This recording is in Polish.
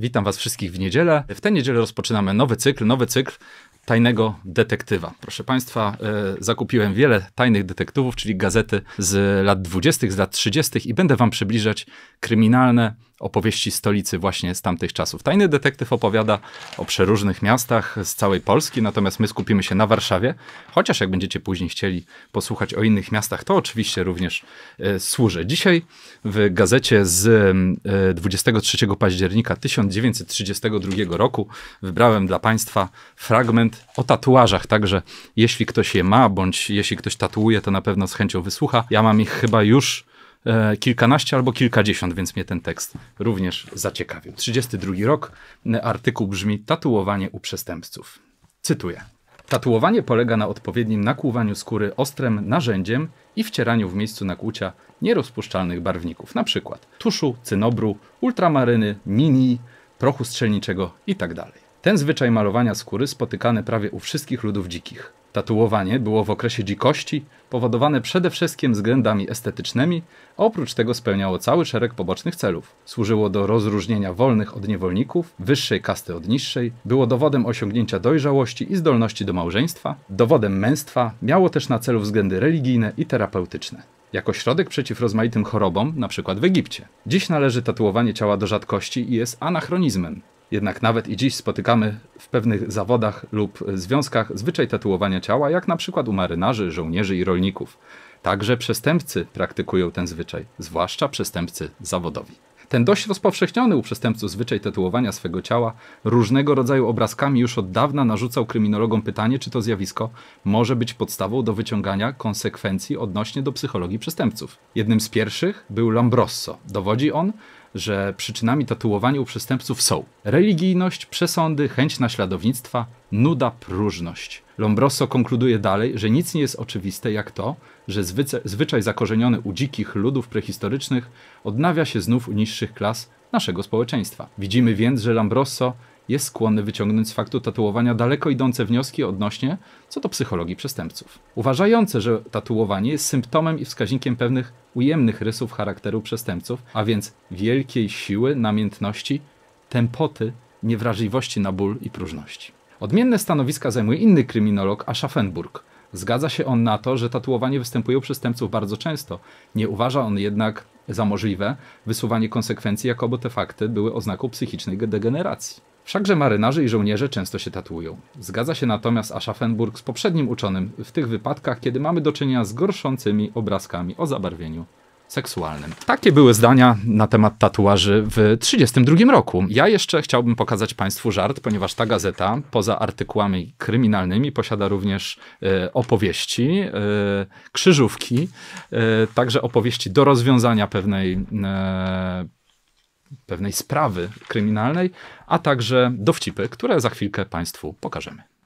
Witam Was wszystkich w niedzielę. W tę niedzielę rozpoczynamy nowy cykl, nowy cykl tajnego detektywa. Proszę Państwa, e, zakupiłem wiele tajnych detektywów, czyli gazety z lat 20., z lat 30. i będę Wam przybliżać kryminalne opowieści stolicy właśnie z tamtych czasów. Tajny detektyw opowiada o przeróżnych miastach z całej Polski, natomiast my skupimy się na Warszawie, chociaż jak będziecie później chcieli posłuchać o innych miastach, to oczywiście również y, służę. Dzisiaj w gazecie z 23 e, października 1932 roku wybrałem dla Państwa fragment o tatuażach, także jeśli ktoś je ma, bądź jeśli ktoś tatuuje, to na pewno z chęcią wysłucha. Ja mam ich chyba już E, kilkanaście albo kilkadziesiąt, więc mnie ten tekst również zaciekawił. 32 rok, e, artykuł brzmi Tatuowanie u przestępców. Cytuję. Tatuowanie polega na odpowiednim nakłuwaniu skóry ostrym narzędziem i wcieraniu w miejscu nakłucia nierozpuszczalnych barwników, np. tuszu, cynobru, ultramaryny, mini, prochu strzelniczego itd. Tak ten zwyczaj malowania skóry spotykany prawie u wszystkich ludów dzikich. Tatuowanie było w okresie dzikości powodowane przede wszystkim względami estetycznymi, a oprócz tego spełniało cały szereg pobocznych celów. Służyło do rozróżnienia wolnych od niewolników, wyższej kasty od niższej, było dowodem osiągnięcia dojrzałości i zdolności do małżeństwa, dowodem męstwa, miało też na celu względy religijne i terapeutyczne. Jako środek przeciw rozmaitym chorobom, na przykład w Egipcie. Dziś należy tatuowanie ciała do rzadkości i jest anachronizmem. Jednak nawet i dziś spotykamy w pewnych zawodach lub związkach zwyczaj tatuowania ciała, jak na przykład u marynarzy, żołnierzy i rolników. Także przestępcy praktykują ten zwyczaj, zwłaszcza przestępcy zawodowi. Ten dość rozpowszechniony u przestępców zwyczaj tatuowania swego ciała różnego rodzaju obrazkami już od dawna narzucał kryminologom pytanie, czy to zjawisko może być podstawą do wyciągania konsekwencji odnośnie do psychologii przestępców. Jednym z pierwszych był Lombroso. Dowodzi on, że przyczynami tatuowania u przestępców są religijność, przesądy, chęć naśladownictwa, nuda, próżność. Lombroso konkluduje dalej, że nic nie jest oczywiste jak to, że zwyczaj zakorzeniony u dzikich ludów prehistorycznych odnawia się znów u niższych klas naszego społeczeństwa. Widzimy więc, że Lombroso jest skłonny wyciągnąć z faktu tatuowania daleko idące wnioski odnośnie co do psychologii przestępców. Uważające, że tatuowanie jest symptomem i wskaźnikiem pewnych ujemnych rysów charakteru przestępców, a więc wielkiej siły, namiętności, tempoty, niewrażliwości na ból i próżności. Odmienne stanowiska zajmuje inny kryminolog Aschaffenburg. Zgadza się on na to, że tatuowanie występuje u przestępców bardzo często. Nie uważa on jednak za możliwe wysuwanie konsekwencji, jakoby te fakty były oznaką psychicznej degeneracji. Wszakże marynarze i żołnierze często się tatuują. Zgadza się natomiast Aschaffenburg z poprzednim uczonym w tych wypadkach, kiedy mamy do czynienia z gorszącymi obrazkami o zabarwieniu seksualnym. Takie były zdania na temat tatuaży w 1932 roku. Ja jeszcze chciałbym pokazać Państwu żart, ponieważ ta gazeta, poza artykułami kryminalnymi, posiada również e, opowieści, e, krzyżówki, e, także opowieści do rozwiązania pewnej e, pewnej sprawy kryminalnej, a także dowcipy, które za chwilkę Państwu pokażemy.